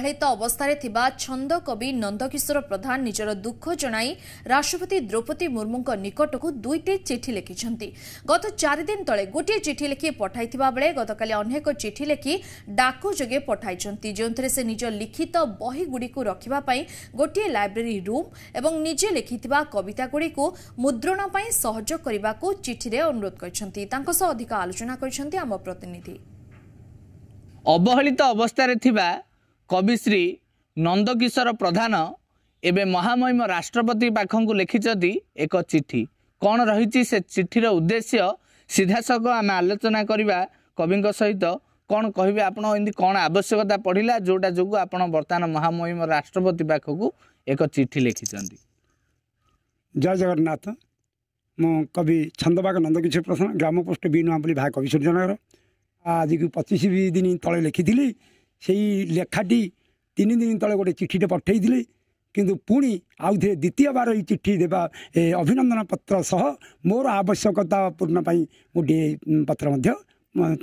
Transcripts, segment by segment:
ଅବହେଳିତ ଅବସ୍ଥାରେ ଥିବା ଛନ୍ଦ କବି ନନ୍ଦକିଶୋର ପ୍ରଧାନ ନିଜର ଦୁଃଖ ଜଣାଇ ରାଷ୍ଟ୍ରପତି ଦ୍ରୌପଦୀ ମୁର୍ମୁଙ୍କ ନିକଟକୁ ଦୁଇଟି ଚିଠି ଲେଖିଛନ୍ତି ଗତ ଚାରିଦିନ ତଳେ ଗୋଟିଏ ଚିଠି ଲେଖି ପଠାଇଥିବା ବେଳେ ଗତକାଲି ଅନେକ ଚିଠି ଲେଖି ଡାକ ଯୋଗେ ପଠାଇଛନ୍ତି ଯେଉଁଥିରେ ସେ ନିଜ ଲିଖିତ ବହିଗୁଡ଼ିକୁ ରଖିବା ପାଇଁ ଗୋଟିଏ ଲାଇବ୍ରେରୀ ରୁମ୍ ଏବଂ ନିଜେ ଲେଖିଥିବା କବିତାଗୁଡ଼ିକୁ ମୁଦ୍ରଣ ପାଇଁ ସହଯୋଗ କରିବାକୁ ଚିଠିରେ ଅନୁରୋଧ କରିଛନ୍ତି ତାଙ୍କ ସହ ଅଧିକ ଆଲୋଚନା କରିଛନ୍ତି ଆମ ପ୍ରତିନିଧି ଅବହେଳିତ ଅବସ୍ଥାରେ ଥିବା କବି ଶ୍ରୀ ନନ୍ଦକିଶୋର ପ୍ରଧାନ ଏବେ ମହାମହିମ ରାଷ୍ଟ୍ରପତି ପାଖକୁ ଲେଖିଛନ୍ତି ଏକ ଚିଠି କ'ଣ ରହିଛି ସେ ଚିଠିର ଉଦ୍ଦେଶ୍ୟ ସିଧାସଳଖ ଆମେ ଆଲୋଚନା କରିବା କବିଙ୍କ ସହିତ କ'ଣ କହିବେ ଆପଣ ଏମିତି କ'ଣ ଆବଶ୍ୟକତା ପଡ଼ିଲା ଯେଉଁଟା ଯୋଗୁଁ ଆପଣ ବର୍ତ୍ତମାନ ମହାମହିମ ରାଷ୍ଟ୍ରପତି ପାଖକୁ ଏକ ଚିଠି ଲେଖିଛନ୍ତି ଜୟ ଜଗନ୍ନାଥ ମୁଁ କବି ଛନ୍ଦବାଗ ନନ୍ଦକିଶୋର ପ୍ରଧାନ ଗ୍ରାମପୋଷ୍ଟ ବି ନୁହଁ ବୋଲି ଭାଇ କବି ସୂର୍ଯ୍ୟନଗର ଆଜିକୁ ପଚିଶ ଦିନ ତଳେ ଲେଖିଥିଲି ସେଇ ଲେଖାଟି ତିନି ଦିନ ତଳେ ଗୋଟେ ଚିଠିଟେ ପଠାଇଥିଲି କିନ୍ତୁ ପୁଣି ଆଉଥରେ ଦ୍ୱିତୀୟବାର ଏଇ ଚିଠି ଦେବା ଏ ଅଭିନନ୍ଦନ ପତ୍ର ସହ ମୋର ଆବଶ୍ୟକତା ପୂର୍ଣ୍ଣ ପାଇଁ ଗୋଟିଏ ପତ୍ର ମଧ୍ୟ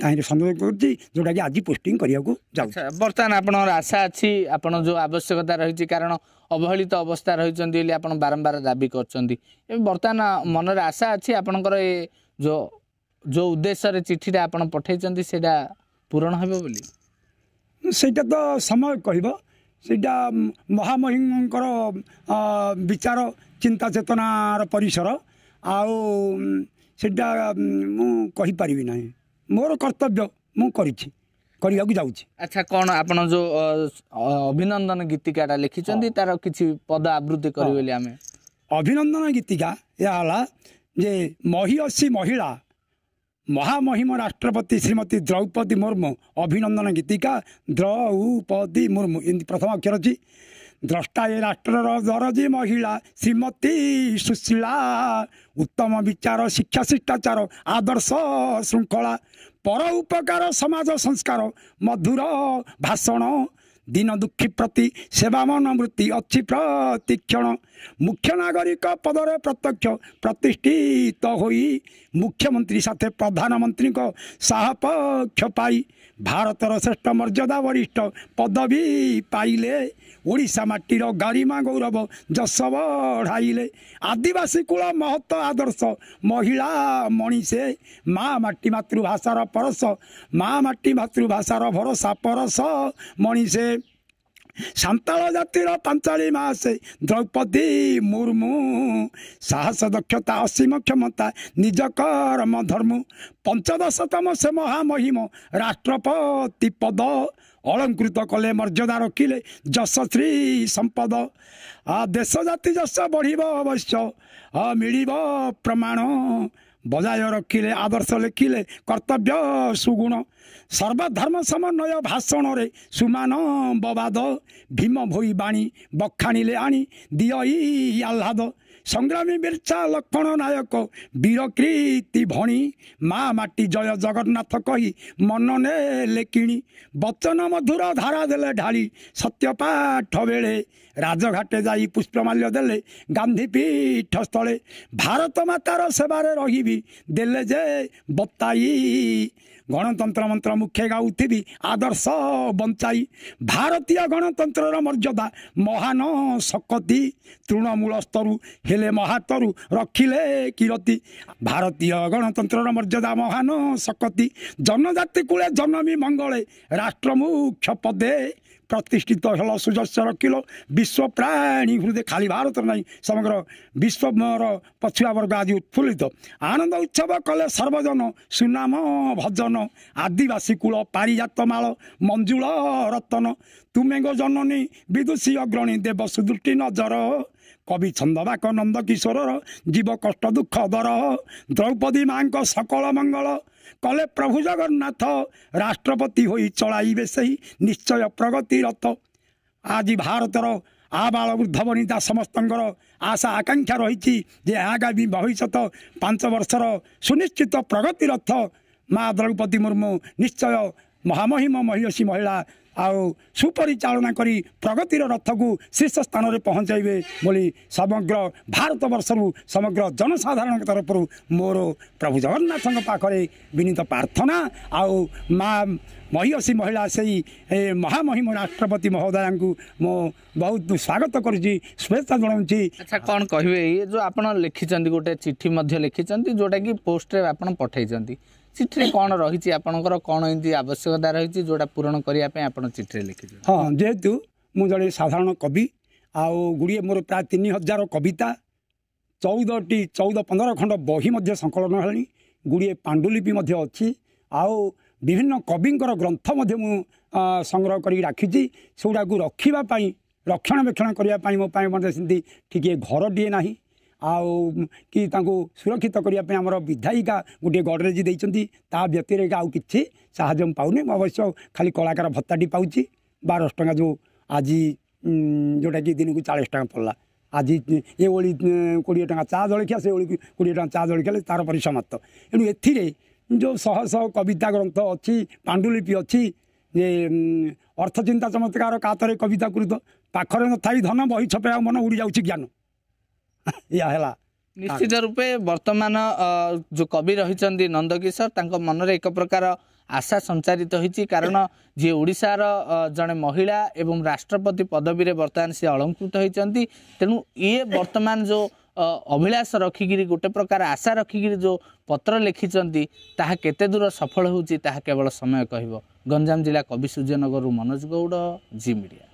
ତାହିଁରେ ସଂଯୋଗ କରୁଛି ଯେଉଁଟାକି ଆଜି ପୋଷ୍ଟିଂ କରିବାକୁ ଯାଉଛି ବର୍ତ୍ତମାନ ଆପଣଙ୍କର ଆଶା ଅଛି ଆପଣ ଯେଉଁ ଆବଶ୍ୟକତା ରହିଛି କାରଣ ଅବହେଳିତ ଅବସ୍ଥା ରହିଛନ୍ତି ବୋଲି ଆପଣ ବାରମ୍ବାର ଦାବି କରୁଛନ୍ତି ବର୍ତ୍ତମାନ ମନରେ ଆଶା ଅଛି ଆପଣଙ୍କର ଏ ଯେଉଁ ଯେଉଁ ଉଦ୍ଦେଶ୍ୟରେ ଚିଠିଟା ଆପଣ ପଠାଇଛନ୍ତି ସେଇଟା ପୂରଣ ହେବ ବୋଲି ସେଇଟା ତ ସମୟ କହିବ ସେଇଟା ମହାମହିମଙ୍କର ବିଚାର ଚିନ୍ତା ଚେତନାର ପରିସର ଆଉ ସେଇଟା ମୁଁ କହିପାରିବି ନାହିଁ ମୋର କର୍ତ୍ତବ୍ୟ ମୁଁ କରିଛି କରିବାକୁ ଯାଉଛି ଆଚ୍ଛା କ'ଣ ଆପଣ ଯେଉଁ ଅଭିନନ୍ଦନ ଗୀତିକାଟା ଲେଖିଛନ୍ତି ତାର କିଛି ପଦ ଆବୃତ୍ତି କରିବେ ବୋଲି ଆମେ ଅଭିନନ୍ଦନ ଗୀତିକା ଏହା ହେଲା ଯେ ମହି ଅଛି ମହିଳା ମହାମହିମ ରାଷ୍ଟ୍ରପତି ଶ୍ରୀମତୀ ଦ୍ରୌପଦୀ ମୁର୍ମୁ ଅଭିନନ୍ଦନ ଗୀତିକା ଦ୍ରୌପଦୀ ମୁର୍ମୁ ଏମିତି ପ୍ରଥମ ଅକ୍ଷର ଅଛି ଦ୍ରଷ୍ଟା ଏ ରାଷ୍ଟ୍ରର ଦରଜୀ ମହିଳା ଶ୍ରୀମତୀ ସୁଶୀଳା ଉତ୍ତମ ବିଚାର ଶିକ୍ଷା ଶିଷ୍ଟାଚାର ଆଦର୍ଶ ଶୃଙ୍ଖଳା ପର ଉପକାର ସମାଜ ସଂସ୍କାର ମଧୁର ଭାଷଣ ଦିନ ଦୁଃଖୀ ପ୍ରତି ସେବା ମନୋବୃତ୍ତି ଅଛି ପ୍ରତିକ୍ଷଣ ମୁଖ୍ୟ ନାଗରିକ ପଦରେ ପ୍ରତ୍ୟକ୍ଷ ପ୍ରତିଷ୍ଠିତ ହୋଇ ମୁଖ୍ୟମନ୍ତ୍ରୀ ସାଥେ ପ୍ରଧାନମନ୍ତ୍ରୀଙ୍କ ସାହପକ୍ଷ ପାଇ ଭାରତର ଶ୍ରେଷ୍ଠ ମର୍ଯ୍ୟାଦା ବରିଷ୍ଠ ପଦବୀ ପାଇଲେ ଓଡ଼ିଶା ମାଟିର ଗାରିମା ଗୌରବ ଯଶ ବଢ଼ାଇଲେ ଆଦିବାସୀ କୂଳ ମହତ ଆଦର୍ଶ ମହିଳା ମଣିଷେ ମା ମାଟି ମାତୃଭାଷାର ପରଶ ମା ମାଟି ମାତୃଭାଷାର ଭରସା ପରଶ ମଣିଷେ ସାନ୍ତାଳ ଜାତିର ପାଞ୍ଚାଳି ମାସେ ଦ୍ରୌପଦୀ ମୁର୍ମୁ ସାହସ ଦକ୍ଷତା ଅସୀମ କ୍ଷମତା ନିଜ କରମ ଧର୍ମୁ ପଞ୍ଚଦଶତମ ସେ ମହାମହିମ ରାଷ୍ଟ୍ରପତି ପଦ ଅଳଙ୍କୃତ କଲେ ମର୍ଯ୍ୟାଦା ରଖିଲେ ଯଶ ଶ୍ରୀ ସମ୍ପଦ ଆ ଦେଶ ଜାତି ଯଶ ବଢ଼ିବ ଅବଶ୍ୟ ମିଳିବ ପ୍ରମାଣ ବଜାୟ ରଖିଲେ ଆଦର୍ଶ ଲେଖିଲେ କର୍ତ୍ତବ୍ୟ ସୁଗୁଣ ସର୍ବଧର୍ମ ସମନ୍ୱୟ ଭାଷଣରେ ସୁମାନ ବବାଦ ଭୀମ ଭୋଇ ବାଣୀ ବଖାଣିଲେ ଆଣି ଦିଅ ଇ ଆହ୍ଲାଦ ସଂଗ୍ରାମୀ ବିର୍ସା ଲକ୍ଷ୍ମଣ ନାୟକ ବୀରକୀର୍ତ୍ତି ଭଣି ମା ମାଟି ଜୟ ଜଗନ୍ନାଥ କହି ମନ ନେଲେ କିଣି ବଚନ ମଧୁର ଧାରା ଦେଲେ ଢାଳି ସତ୍ୟପାଠ ବେଳେ ରାଜଘାଟେ ଯାଇ ପୁଷ୍ପମାଲ୍ୟ ଦେଲେ ଗାନ୍ଧୀ ପୀଠ ସ୍ଥଳେ ଭାରତ ମାତାର ସେବାରେ ରହିବି ଦେଲେ ଯେ ବତାଇ ଗଣତନ୍ତ୍ର ମନ୍ତ୍ର ମୁଖ୍ୟ ଗାଉଥିବି ଆଦର୍ଶ ବଞ୍ଚାଇ ଭାରତୀୟ ଗଣତନ୍ତ୍ରର ମର୍ଯ୍ୟାଦା ମହାନ ଶକ୍ତି ତୃଣମୂଳ ସ୍ତରୁ ହେଲେ ମହାତରୁ ରଖିଲେ କିରତି ଭାରତୀୟ ଗଣତନ୍ତ୍ରର ମର୍ଯ୍ୟାଦା ମହାନ ଶକ୍ତି ଜନଜାତି କୂଳେ ଜନମି ମଙ୍ଗଳେ ରାଷ୍ଟ୍ର ମୁଖ୍ୟ ପଦେ प्रतिष्ठित होला सुजस्य रकि विश्व प्राणी हृदय खालि भारत नै समग्र विश्व र पछुवा वर्ग आदि उत्फुल्लित आनन्द उत्सव कले सर्वजन सुनाम भजन आदिवासी कूल पारिजात माल मञ्जुल रतन तुमे जननी विदुषी अग्रणी देव सुदृष्टि नजर କବି ଛନ୍ଦବାକ ନନ୍ଦ କିଶୋରର ଜୀବ କଷ୍ଟ ଦୁଃଖ ଦରହ ଦ୍ରୌପଦୀ ମାଙ୍କ ସକଳ ମଙ୍ଗଳ କଲେ ପ୍ରଭୁ ଜଗନ୍ନାଥ ରାଷ୍ଟ୍ରପତି ହୋଇ ଚଳାଇବେ ସେହି ନିଶ୍ଚୟ ପ୍ରଗତି ରଥ ଆଜି ଭାରତର ଆବାଳ ବୃଦ୍ଧ ବନିତା ସମସ୍ତଙ୍କର ଆଶା ଆକାଂକ୍ଷା ରହିଛି ଯେ ଆଗାମୀ ଭବିଷ୍ୟତ ପାଞ୍ଚ ବର୍ଷର ସୁନିଶ୍ଚିତ ପ୍ରଗତି ରଥ ମା ଦ୍ରୌପଦୀ ମୁର୍ମୁ ନିଶ୍ଚୟ ମହାମହିମ ମହିଷୀ ମହିଳା ଆଉ ସୁପରିଚାଳନା କରି ପ୍ରଗତିର ରଥକୁ ଶୀର୍ଷ ସ୍ଥାନରେ ପହଞ୍ଚାଇବେ ବୋଲି ସମଗ୍ର ଭାରତବର୍ଷରୁ ସମଗ୍ର ଜନସାଧାରଣଙ୍କ ତରଫରୁ ମୋର ପ୍ରଭୁ ଜଗନ୍ନାଥଙ୍କ ପାଖରେ ବିନୀତ ପ୍ରାର୍ଥନା ଆଉ ମା ମହିଷୀ ମହିଳା ସେଇ ମହାମହିମ ରାଷ୍ଟ୍ରପତି ମହୋଦୟାଙ୍କୁ ମୁଁ ବହୁତ ସ୍ୱାଗତ କରୁଛି ଶୁଭେଚ୍ଛା ଜଣାଉଛି ଆଚ୍ଛା କ'ଣ କହିବେ ଏ ଯେଉଁ ଆପଣ ଲେଖିଛନ୍ତି ଗୋଟେ ଚିଠି ମଧ୍ୟ ଲେଖିଛନ୍ତି ଯେଉଁଟାକି ପୋଷ୍ଟରେ ଆପଣ ପଠାଇଛନ୍ତି ଚିଠିରେ କ'ଣ ରହିଛି ଆପଣଙ୍କର କ'ଣ ଏମିତି ଆବଶ୍ୟକତା ରହିଛି ଯେଉଁଟା ପୂରଣ କରିବା ପାଇଁ ଆପଣ ଚିଠିରେ ଲେଖିଛନ୍ତି ହଁ ଯେହେତୁ ମୁଁ ଜଣେ ସାଧାରଣ କବି ଆଉ ଗୁଡ଼ିଏ ମୋର ପ୍ରାୟ ତିନି ହଜାର କବିତା ଚଉଦଟି ଚଉଦ ପନ୍ଦର ଖଣ୍ଡ ବହି ମଧ୍ୟ ସଂକଳନ ହେଲାଣି ଗୁଡ଼ିଏ ପାଣ୍ଡୁଲିପି ମଧ୍ୟ ଅଛି ଆଉ ବିଭିନ୍ନ କବିଙ୍କର ଗ୍ରନ୍ଥ ମଧ୍ୟ ମୁଁ ସଂଗ୍ରହ କରିକି ରଖିଛି ସେଗୁଡ଼ାକୁ ରଖିବା ପାଇଁ ରକ୍ଷଣାବେକ୍ଷଣ କରିବା ପାଇଁ ମୋ ପାଇଁ ମଧ୍ୟ ସେମିତି ଟିକିଏ ଘରଟିଏ ନାହିଁ ଆଉ କି ତାଙ୍କୁ ସୁରକ୍ଷିତ କରିବା ପାଇଁ ଆମର ବିଧାୟିକା ଗୋଟିଏ ଗଡ଼ରେଜ ଦେଇଛନ୍ତି ତା ବ୍ୟତିରେକ ଆଉ କିଛି ସାହାଯ୍ୟ ମୁଁ ପାଉନି ମୁଁ ଅବଶ୍ୟ ଖାଲି କଳାକାର ଭତ୍ତାଟି ପାଉଛି ବାରଶହ ଟଙ୍କା ଯେଉଁ ଆଜି ଯେଉଁଟାକି ଦିନକୁ ଚାଳିଶ ଟଙ୍କା ପଡ଼ିଲା ଆଜି ଏଭଳି କୋଡ଼ିଏ ଟଙ୍କା ଚା ଜଳଖିଆ ସେଭଳି କୋଡ଼ିଏ ଟଙ୍କା ଚା ଜଳଖିଆ ତା'ର ପରିସମାପ୍ତ ଏଣୁ ଏଥିରେ ଯେଉଁ ଶହ ଶହ କବିତା ଗ୍ରନ୍ଥ ଅଛି ପାଣ୍ଡୁଲିପି ଅଛି ଯେ ଅର୍ଥଚିନ୍ତା ଚମତ୍କାର କାତରେ କବିତା କୃତ ପାଖରେ ନଥାଇ ଧନ ବହି ଛପେଇବା ମନ ଉଡ଼ିଯାଉଛି ଜ୍ଞାନ ଏହା ହେଲା ନିଶ୍ଚିତ ରୂପେ ବର୍ତ୍ତମାନ ଯେଉଁ କବି ରହିଛନ୍ତି ନନ୍ଦକିଶୋର ତାଙ୍କ ମନରେ ଏକ ପ୍ରକାର ଆଶା ସଞ୍ଚାରିତ ହୋଇଛି କାରଣ ଯିଏ ଓଡ଼ିଶାର ଜଣେ ମହିଳା ଏବଂ ରାଷ୍ଟ୍ରପତି ପଦବୀରେ ବର୍ତ୍ତମାନ ସେ ଅଳଙ୍କୃତ ହୋଇଛନ୍ତି ତେଣୁ ଇଏ ବର୍ତ୍ତମାନ ଯେଉଁ ଅଭିଳାଷ ରଖିକିରି ଗୋଟେ ପ୍ରକାର ଆଶା ରଖିକିରି ଯେଉଁ ପତ୍ର ଲେଖିଛନ୍ତି ତାହା କେତେ ଦୂର ସଫଳ ହେଉଛି ତାହା କେବଳ ସମୟ କହିବ ଗଞ୍ଜାମ ଜିଲ୍ଲା କବି ସୂର୍ଯ୍ୟନଗରରୁ ମନୋଜ ଗୌଡ଼ ଜି ମିଡ଼ିଆ